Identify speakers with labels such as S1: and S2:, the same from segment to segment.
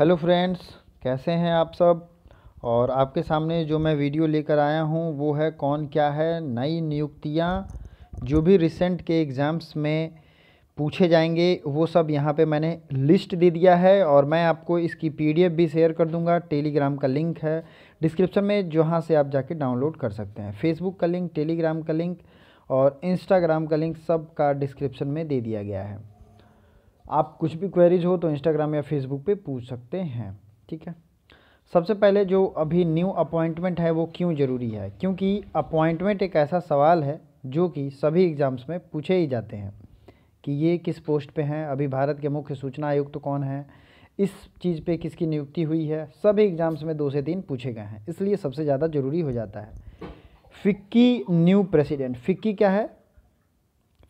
S1: hello friends कैसे हैं आप सब और आपके सामने जो मैं वीडियो लेकर आया हूं वो है कौन क्या है नई नियुक्तियां जो भी रिसेंट के एग्ज़ाम्स में पूछे जाएंगे वो सब यहां पे मैंने लिस्ट दे दिया है और मैं आपको इसकी पीडीएफ भी शेयर कर दूंगा टेलीग्राम का लिंक है डिस्क्रिप्शन में जहां से आप जाके डाउनलोड कर सकते हैं फेसबुक का लिंक टेलीग्राम का लिंक और इंस्टाग्राम का लिंक सब का डिस्क्रिप्शन में दे दिया गया है आप कुछ भी क्वेरीज हो तो इंस्टाग्राम या फेसबुक पे पूछ सकते हैं ठीक है सबसे पहले जो अभी न्यू अपॉइंटमेंट है वो क्यों ज़रूरी है क्योंकि अपॉइंटमेंट एक ऐसा सवाल है जो कि सभी एग्ज़ाम्स में पूछे ही जाते हैं कि ये किस पोस्ट पे हैं अभी भारत के मुख्य सूचना आयुक्त तो कौन हैं इस चीज़ पे किसकी नियुक्ति हुई है सभी एग्ज़ाम्स में दो से तीन पूछे गए हैं इसलिए सबसे ज़्यादा ज़रूरी हो जाता है फिक्की न्यू प्रेसिडेंट फिक्की क्या है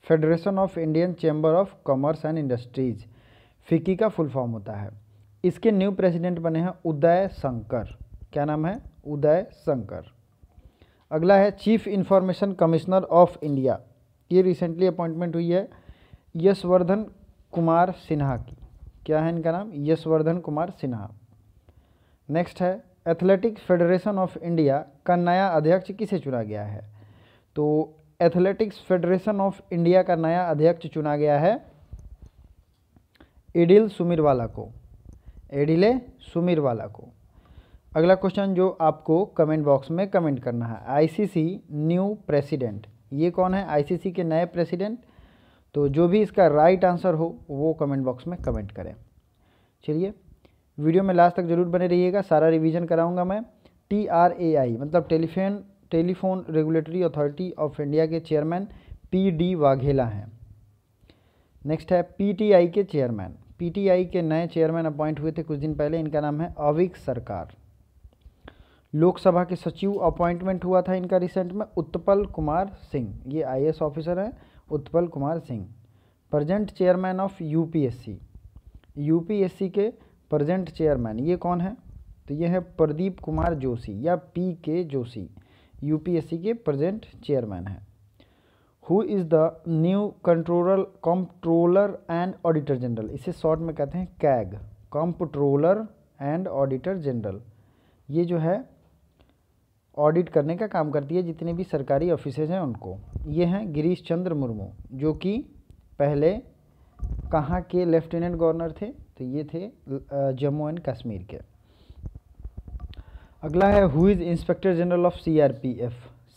S1: federation of Indian chamber of commerce and industries FICCI का फुल फॉर्म होता है इसके न्यू प्रेसिडेंट बने हैं उदय शंकर क्या नाम है उदय शंकर अगला है chief information commissioner of India ये रिसेंटली अपॉइंटमेंट हुई है यशवर्धन कुमार सिन्हा की क्या है इनका नाम यशवर्धन कुमार सिन्हा नेक्स्ट है एथलेटिक फेडरेशन ऑफ इंडिया का नया अध्यक्ष किसे चुना गया है तो एथलेटिक्स फेडरेशन ऑफ इंडिया का नया अध्यक्ष चुना गया है एडिल सुमिरवाला को एडिले सुमिरवाला को अगला क्वेश्चन जो आपको कमेंट बॉक्स में कमेंट करना है आईसीसी न्यू प्रेसिडेंट ये कौन है आईसीसी के नए प्रेसिडेंट तो जो भी इसका राइट आंसर हो वो कमेंट बॉक्स में कमेंट करें चलिए वीडियो में लास्ट तक ज़रूर बने रहिएगा सारा रिवीजन कराऊंगा मैं टी आर ए आई मतलब telephone telephone regulatory authority of India के चेयरमैन पी डी वाघेला हैं नेक्स्ट है पीटीआई के चेयरमैन पीटीआई के नए चेयरमैन अपॉइंट हुए थे कुछ दिन पहले इनका नाम है अविक सरकार लोकसभा के सचिव अपॉइंटमेंट हुआ था इनका रिसेंट में उत्पल कुमार सिंह ये आईएएस ऑफिसर हैं Utpal Kumar Singh present chairman of UPSC UPSC के प्रजेंट चेयरमैन ये कौन है तो ये है प्रदीप कुमार जोशी या P K Joshi U K present chairman हैं who is the new controller comptroller and auditor general इसे शॉर्ट में कहते हैं CAG comptroller and auditor general ये जो है ऑडिट करने का काम करती है जितने भी सरकारी ऑफिसेज हैं उनको ये हैं गिरीश चंद्र मुर्मू जो कि पहले कहाँ के लेफ्टिनेंट गवर्नर थे तो ये थे जम्मू एंड कश्मीर के अगला है who is inspector general of CRPF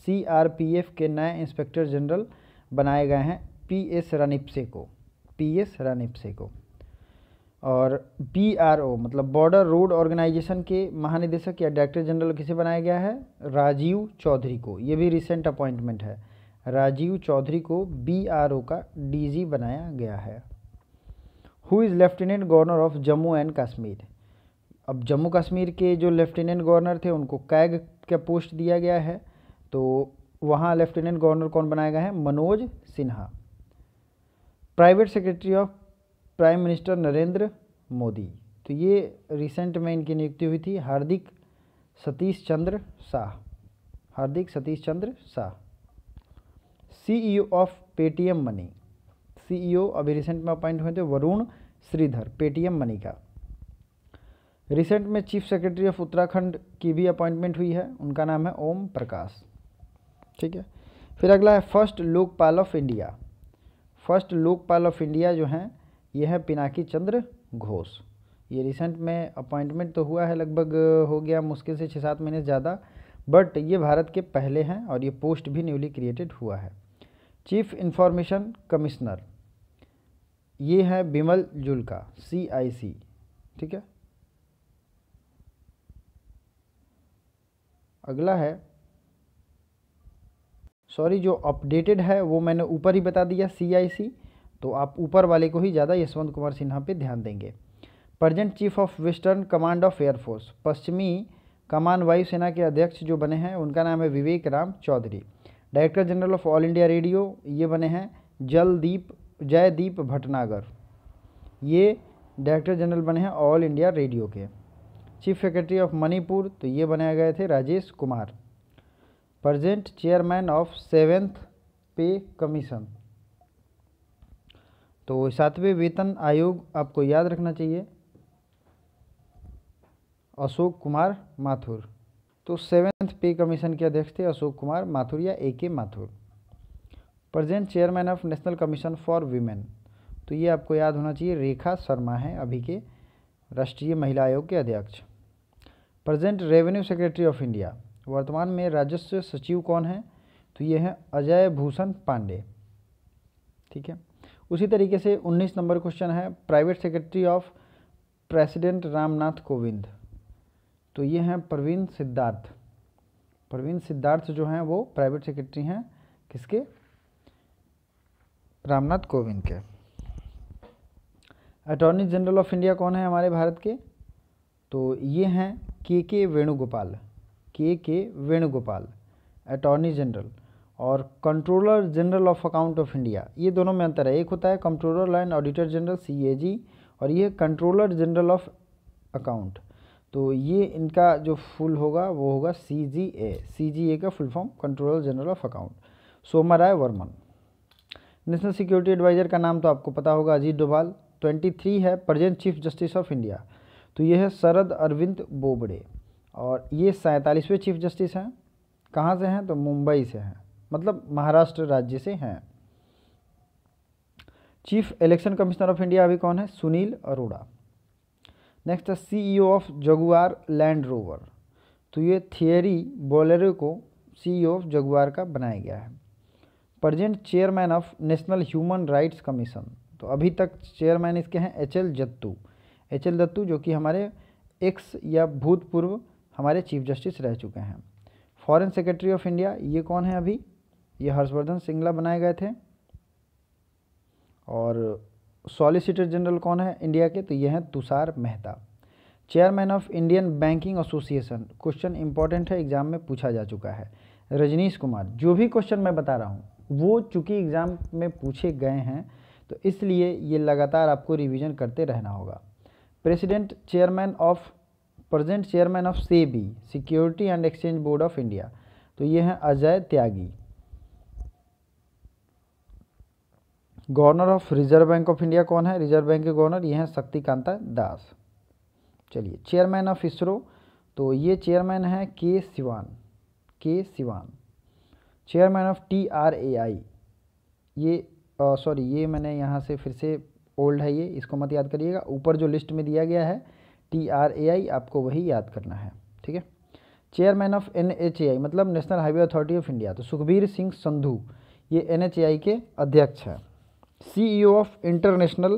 S1: CRPF के नए इंस्पेक्टर जनरल बनाए गए हैं पी एस रानिपसे को पी एस रानिपसे को और बी आर ओ मतलब बॉर्डर रोड ऑर्गेनाइजेशन के महानिदेशक या डायरेक्टर जनरल किसे बनाया गया है राजीव चौधरी को ये भी रिसेंट अपॉइंटमेंट है राजीव चौधरी को बी आर ओ का डी जी बनाया गया है who is lieutenant governor of Jammu and Kashmir अब जम्मू कश्मीर के जो लेफ्टिनेंट गवर्नर थे उनको कैग का पोस्ट दिया गया है तो वहाँ लेफ्टिनेंट गवर्नर कौन बनाए गए हैं Manoj Sinha private secretary of prime minister Narendra Modi तो ये रिसेंट में इनकी नियुक्ति हुई थी Hardik Satish Chandra Shah Hardik Satish Chandra Shah CEO of Paytm money CEO अभी रिसेंट में अपॉइंट हुए थे वरुण श्रीधर पेटीएम मनी का रिसेंट में चीफ सेक्रेटरी ऑफ उत्तराखंड की भी अपॉइंटमेंट हुई है उनका नाम है ओम प्रकाश ठीक है फिर अगला है first Lokpal of India first Lokpal of India जो हैं ये है पिनाकी चंद्र घोष ये रिसेंट में अपॉइंटमेंट तो हुआ है लगभग हो गया मुश्किल से छः सात महीने ज़्यादा बट ये भारत के पहले हैं और ये पोस्ट भी न्यूली क्रिएटेड हुआ है चीफ इंफॉर्मेशन कमिश्नर ये है बिमल जुल्का सी आई सी ठीक है अगला है सॉरी जो अपडेटेड है वो मैंने ऊपर ही बता दिया सीआईसी तो आप ऊपर वाले को ही ज़्यादा यशवंत कुमार सिन्हा पे ध्यान देंगे present chief of western command of air force पश्चिमी कमान वायुसेना के अध्यक्ष जो बने हैं उनका नाम है Vivek Ram Chaudhary director general of All India Radio ये बने हैं जलदीप जयदीप भटनागर ये डायरेक्टर जनरल बने हैं ऑल इंडिया रेडियो के चीफ सेक्रेटरी ऑफ मणिपुर तो ये बनाए गए थे Rajesh Kumar present chairman of seventh pay commission तो सातवें वेतन आयोग आपको याद रखना चाहिए अशोक कुमार माथुर तो सेवेंथ पे कमीशन के अध्यक्ष थे अशोक कुमार माथुर या A K Mathur present chairman of national commission for women तो ये आपको याद होना चाहिए रेखा शर्मा हैं अभी के राष्ट्रीय महिला आयोग के अध्यक्ष present revenue secretary of India वर्तमान में राजस्व सचिव कौन है तो ये हैं अजय भूषण पांडे ठीक है उसी तरीके से 19 नंबर क्वेश्चन है private secretary of president Ramnath Kovind तो ये हैं प्रवीण सिद्धार्थ प्रवीण सिद्धार्थ जो हैं वो प्राइवेट सेक्रेटरी हैं किसके रामनाथ कोविंद के अटॉर्नी जनरल ऑफ इंडिया कौन है हमारे भारत के तो ये हैं के K Venugopal K K Venugopal attorney general और controller general of account of India ये दोनों में अंतर है एक होता है controller and auditor general C और ये कंट्रोलर जनरल ऑफ अकाउंट तो ये इनका जो फुल होगा वो होगा सी G A C G A का full form controller general of account Soma Roy Burman national security adviser का नाम तो आपको पता होगा अजीत डोभाल थ्री है present chief justice of India तो ये है शरद अरविंद बोबड़े और ये सैंतालीसवें चीफ जस्टिस हैं कहाँ से हैं तो मुंबई से हैं मतलब महाराष्ट्र राज्य से हैं chief election commissioner of India अभी कौन है सुनील अरोड़ा नेक्स्ट है CEO of Jaguar Land Rover तो ये थियरी बोलेरो को सीईओ ऑफ जगुआर का बनाया गया है present chairman of national human rights commission तो अभी तक चेयरमैन इसके हैं H L Dattu H L Dattu जो कि हमारे एक्स या भूतपूर्व हमारे चीफ जस्टिस रह चुके हैं फॉरेन सेक्रेटरी ऑफ इंडिया ये कौन है अभी ये हर्षवर्धन सिंगला बनाए गए थे और सॉलिसिटर जनरल कौन है इंडिया के तो ये हैं Tushar Mehta chairman of Indian banking association question important है एग्जाम में पूछा जा चुका है रजनीश कुमार जो भी क्वेश्चन मैं बता रहा हूँ वो चूँकि एग्ज़ाम में पूछे गए हैं तो इसलिए ये लगातार आपको रिवीजन करते रहना होगा president chairman of present chairman of SEBI securities and exchange board of India तो ये हैं Ajay Tyagi governor of reserve bank of India कौन है रिजर्व बैंक के गवर्नर ये हैं शक्तिकांता दास चलिए चेयरमैन ऑफ इसरो तो ये चेयरमैन है K Sivan K Sivan chairman of T R A I ये सॉरी ये मैंने यहाँ से फिर से ओल्ड है ये इसको मत याद करिएगा ऊपर जो लिस्ट में दिया गया है टी आर ए आई आपको वही याद करना है ठीक है chairman of N H A I मतलब national highway authority of India तो सुखबीर सिंह संधू ये एन एच ए आई के अध्यक्ष हैं C E O of international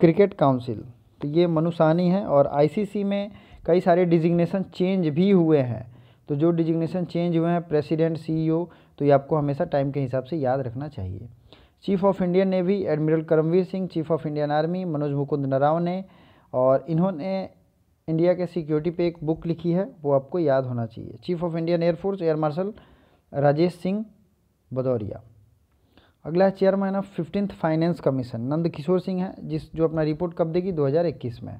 S1: cricket council तो ये मनुसानी है और आई सी सी में कई सारे डिजिग्नेशन चेंज भी हुए हैं तो जो डिजिग्नेशन चेंज हुए हैं प्रेसिडेंट सी ई ओ तो ये आपको हमेशा टाइम के हिसाब से याद रखना चाहिए chief of Indian navy admiral Karambir Singh chief of Indian army Manoj Mukund Naravane और इन्होंने इंडिया के सिक्योरिटी पे एक बुक लिखी है वो आपको याद होना चाहिए chief of Indian air force air marshal Rajesh Singh Bhadauria अगला है chairman of fifteenth finance commission Nand Kishore Singh है जिस जो अपना रिपोर्ट कब देगी 2021 में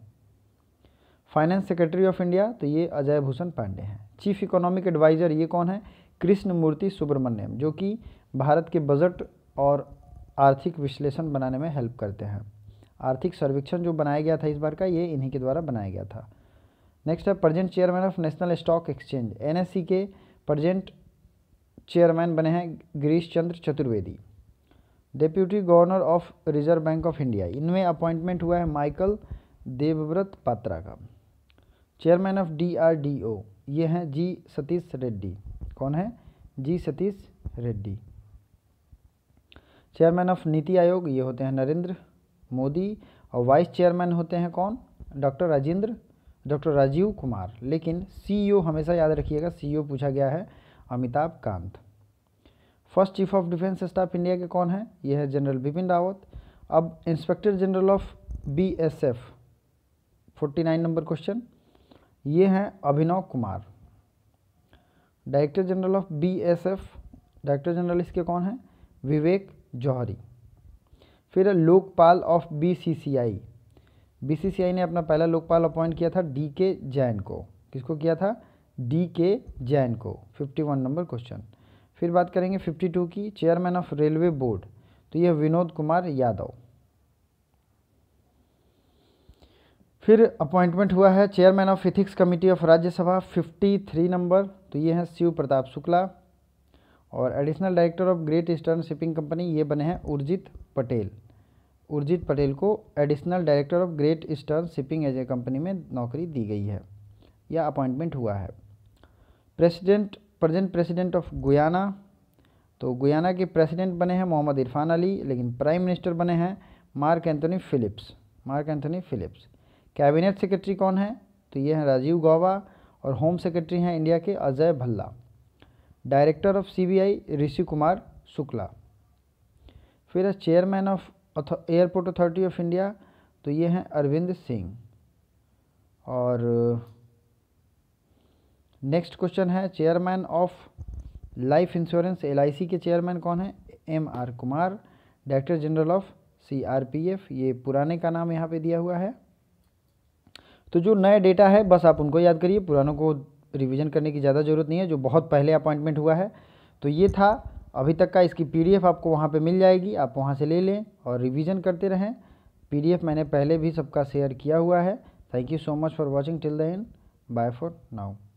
S1: फाइनेंस सेक्रेटरी ऑफ इंडिया तो ये अजय भूषण पांडे हैं चीफ इकोनॉमिक एडवाइज़र ये कौन है कृष्ण मूर्ति सुब्रमण्यम जो कि भारत के बजट और आर्थिक विश्लेषण बनाने में हेल्प करते हैं आर्थिक सर्वेक्षण जो बनाया गया था इस बार का ये इन्हीं के द्वारा बनाया गया था नेक्स्ट है present chairman of national stock exchange N के प्रजेंट चेयरमैन बने हैं Girish Chandra Chaturvedi deputy governor of reserve bank of India इनमें अपॉइंटमेंट हुआ है माइकल देवव्रत पात्रा का चेयरमैन ऑफ डीआरडीओ ये हैं जी सतीश रेड्डी कौन है G Satish Reddy chairman of NITI Aayog ये होते हैं नरेंद्र मोदी और वाइस चेयरमैन होते हैं कौन डॉक्टर राजेंद्र डॉक्टर राजीव कुमार लेकिन सीईओ e हमेशा याद रखिएगा सीईओ e पूछा गया है Amitabh Kant first chief of defence staff India के कौन है यह है जनरल बिपिन रावत अब inspector general of B S number question ये हैं Abhinav Kumar director general of B director general इसके कौन हैं विवेक जौहरी फिर लोकपाल ऑफ बीसीसीआई बीसीसीआई ने अपना पहला लोकपाल अपॉइंट किया था डी के जैन को किसको किया था डी के जैन को फिफ्टी वन नंबर क्वेश्चन फिर बात करेंगे फिफ्टी टू की चेयरमैन ऑफ रेलवे बोर्ड तो यह विनोद कुमार यादव फिर अपॉइंटमेंट हुआ है chairman of ethics committee of Rajya Sabha fifty three number तो ये हैं शिव प्रताप शुक्ला और additional director of Great Eastern Shipping Company ये बने हैं उर्जित पटेल उर्जित पटेल को additional director of Great Eastern Shipping एज कंपनी में नौकरी दी गई है या अपॉइंटमेंट हुआ है president present president of Guyana तो गुयाना के प्रेसिडेंट बने हैं मोहम्मद इरफान अली लेकिन प्राइम मिनिस्टर बने हैं Mark Anthony Phillips Mark Anthony Phillips cabinet secretary कौन है तो ये हैं राजीव गौबा और होम सेक्रेटरी हैं इंडिया के Ajay Bhalla director of CBI Rishi Kumar Shukla फिर है chairman of airport authority of India तो ये हैं अरविंद सिंह और नेक्स्ट क्वेश्चन है chairman of life insurance LIC के चेयरमैन कौन है M R Kumar director general of CRPF ये पुराने का नाम यहाँ पे दिया हुआ है तो जो नए डेटा है बस आप उनको याद करिए पुरानों को रिवीजन करने की ज़्यादा ज़रूरत नहीं है जो बहुत पहले अपॉइंटमेंट हुआ है तो ये था अभी तक का इसकी पीडीएफ आपको वहाँ पे मिल जाएगी आप वहाँ से ले लें और रिवीजन करते रहें पीडीएफ मैंने पहले भी सबका शेयर किया हुआ है thank you so much for watching till the end bye for now